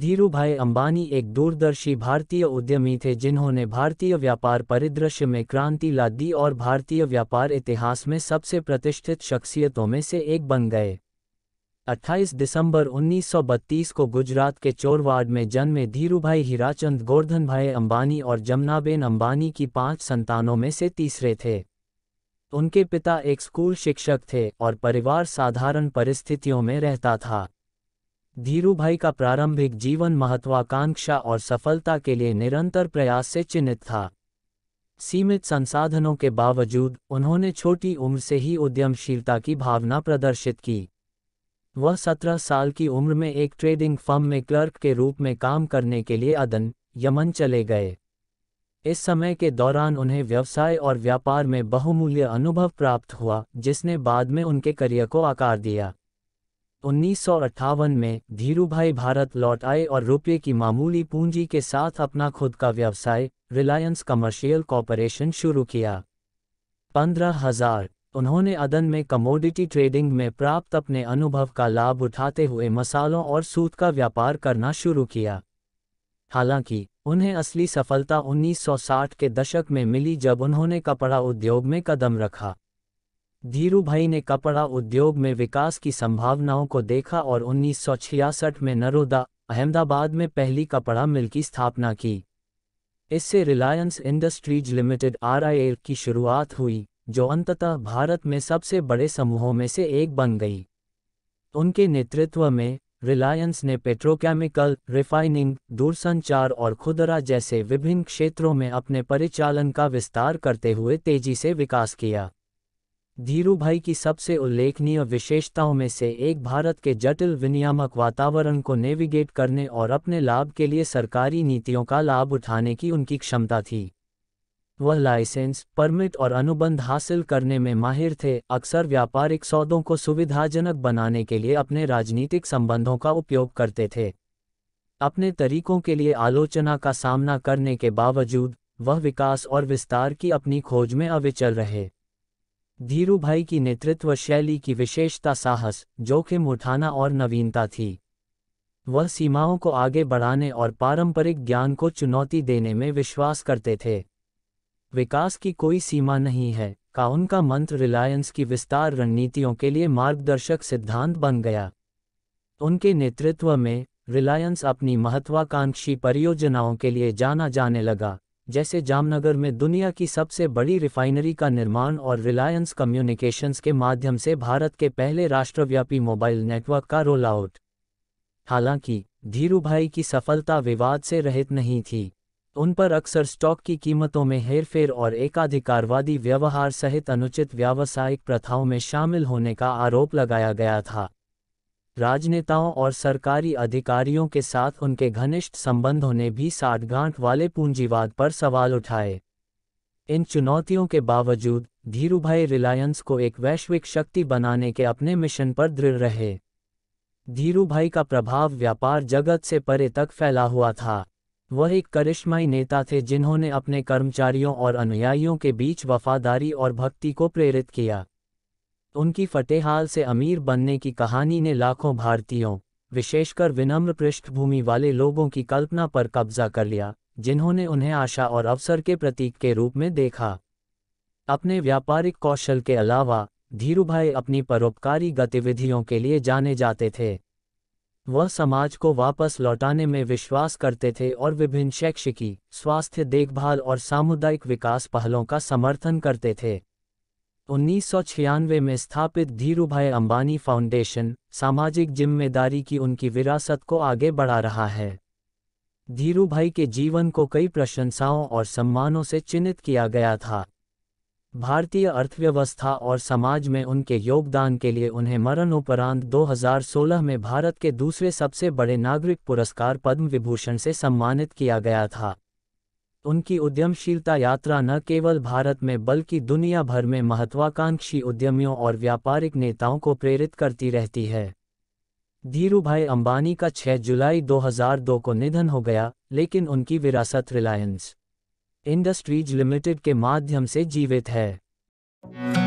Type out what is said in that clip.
धीरू भाई अंबानी एक दूरदर्शी भारतीय उद्यमी थे जिन्होंने भारतीय व्यापार परिदृश्य में क्रांति ला दी और भारतीय व्यापार इतिहास में सबसे प्रतिष्ठित शख्सियतों में से एक बन गए 28 दिसंबर 1932 को गुजरात के चोरवाड में जन्मे धीरूभाई हीराचंद गोर्धन भाई अंबानी और जमुनाबेन अंबानी की पांच संतानों में से तीसरे थे उनके पिता एक स्कूल शिक्षक थे और परिवार साधारण परिस्थितियों में रहता था धीरूभाई का प्रारंभिक जीवन महत्वाकांक्षा और सफलता के लिए निरंतर प्रयास से चिन्हित था सीमित संसाधनों के बावजूद उन्होंने छोटी उम्र से ही उद्यमशीलता की भावना प्रदर्शित की वह सत्रह साल की उम्र में एक ट्रेडिंग फर्म में क्लर्क के रूप में काम करने के लिए अदन यमन चले गए इस समय के दौरान उन्हें व्यवसाय और व्यापार में बहुमूल्य अनुभव प्राप्त हुआ जिसने बाद में उनके करियर को आकार दिया उन्नीस में धीरू भारत लौट आए और रुपये की मामूली पूंजी के साथ अपना खुद का व्यवसाय रिलायंस कमर्शियल कॉरपोरेशन शुरू किया पंद्रह हजार उन्होंने अदन में कमोडिटी ट्रेडिंग में प्राप्त अपने अनुभव का लाभ उठाते हुए मसालों और सूत का व्यापार करना शुरू किया हालांकि उन्हें असली सफलता 1960 के दशक में मिली जब उन्होंने कपड़ा उद्योग में कदम रखा धीरू भाई ने कपड़ा उद्योग में विकास की संभावनाओं को देखा और 1966 में नरोदा अहमदाबाद में पहली कपड़ा मिल की स्थापना की इससे रिलायंस इंडस्ट्रीज लिमिटेड आर की शुरुआत हुई जो अंततः भारत में सबसे बड़े समूहों में से एक बन गई उनके नेतृत्व में रिलायंस ने पेट्रोकेमिकल रिफाइनिंग दूरसंचार और खुदरा जैसे विभिन्न क्षेत्रों में अपने परिचालन का विस्तार करते हुए तेजी से विकास किया धीरू भाई की सबसे उल्लेखनीय विशेषताओं में से एक भारत के जटिल विनियामक वातावरण को नेविगेट करने और अपने लाभ के लिए सरकारी नीतियों का लाभ उठाने की उनकी क्षमता थी वह लाइसेंस परमिट और अनुबंध हासिल करने में माहिर थे अक्सर व्यापारिक सौदों को सुविधाजनक बनाने के लिए अपने राजनीतिक संबंधों का उपयोग करते थे अपने तरीकों के लिए आलोचना का सामना करने के बावजूद वह विकास और विस्तार की अपनी खोज में अविचल रहे धीरू भाई की नेतृत्व शैली की विशेषता साहस जोखिम उठाना और नवीनता थी वह सीमाओं को आगे बढ़ाने और पारंपरिक ज्ञान को चुनौती देने में विश्वास करते थे विकास की कोई सीमा नहीं है का उनका मंत्र रिलायंस की विस्तार रणनीतियों के लिए मार्गदर्शक सिद्धांत बन गया उनके नेतृत्व में रिलायंस अपनी महत्वाकांक्षी परियोजनाओं के लिए जाना जाने लगा जैसे जामनगर में दुनिया की सबसे बड़ी रिफाइनरी का निर्माण और रिलायंस कम्युनिकेशंस के माध्यम से भारत के पहले राष्ट्रव्यापी मोबाइल नेटवर्क का रोल आउट हालांकि धीरू की सफलता विवाद से रहित नहीं थी उन पर अक्सर स्टॉक की कीमतों में हेरफेर और एकाधिकारवादी व्यवहार सहित अनुचित व्यावसायिक प्रथाओं में शामिल होने का आरोप लगाया गया था राजनेताओं और सरकारी अधिकारियों के साथ उनके घनिष्ठ संबंधों ने भी साठगांठ वाले पूंजीवाद पर सवाल उठाए इन चुनौतियों के बावजूद धीरूभाई रिलायंस को एक वैश्विक शक्ति बनाने के अपने मिशन पर दृढ़ रहे धीरूभाई का प्रभाव व्यापार जगत से परे तक फैला हुआ था वह एक करिश्माई नेता थे जिन्होंने अपने कर्मचारियों और अनुयायियों के बीच वफादारी और भक्ति को प्रेरित किया उनकी फतेहाल से अमीर बनने की कहानी ने लाखों भारतीयों विशेषकर विनम्र पृष्ठभूमि वाले लोगों की कल्पना पर कब्जा कर लिया जिन्होंने उन्हें आशा और अवसर के प्रतीक के रूप में देखा अपने व्यापारिक कौशल के अलावा धीरूभाई अपनी परोपकारी गतिविधियों के लिए जाने जाते थे वह समाज को वापस लौटाने में विश्वास करते थे और विभिन्न शैक्षिकी स्वास्थ्य देखभाल और सामुदायिक विकास पहलों का समर्थन करते थे उन्नीस में स्थापित धीरूभाई अंबानी फाउंडेशन सामाजिक जिम्मेदारी की उनकी विरासत को आगे बढ़ा रहा है धीरूभाई के जीवन को कई प्रशंसाओं और सम्मानों से चिन्हित किया गया था भारतीय अर्थव्यवस्था और समाज में उनके योगदान के लिए उन्हें मरणोपरांत 2016 में भारत के दूसरे सबसे बड़े नागरिक पुरस्कार पद्म विभूषण से सम्मानित किया गया था उनकी उद्यमशीलता यात्रा न केवल भारत में बल्कि दुनिया भर में महत्वाकांक्षी उद्यमियों और व्यापारिक नेताओं को प्रेरित करती रहती है धीरू भाई अंबानी का 6 जुलाई 2002 को निधन हो गया लेकिन उनकी विरासत रिलायंस इंडस्ट्रीज लिमिटेड के माध्यम से जीवित है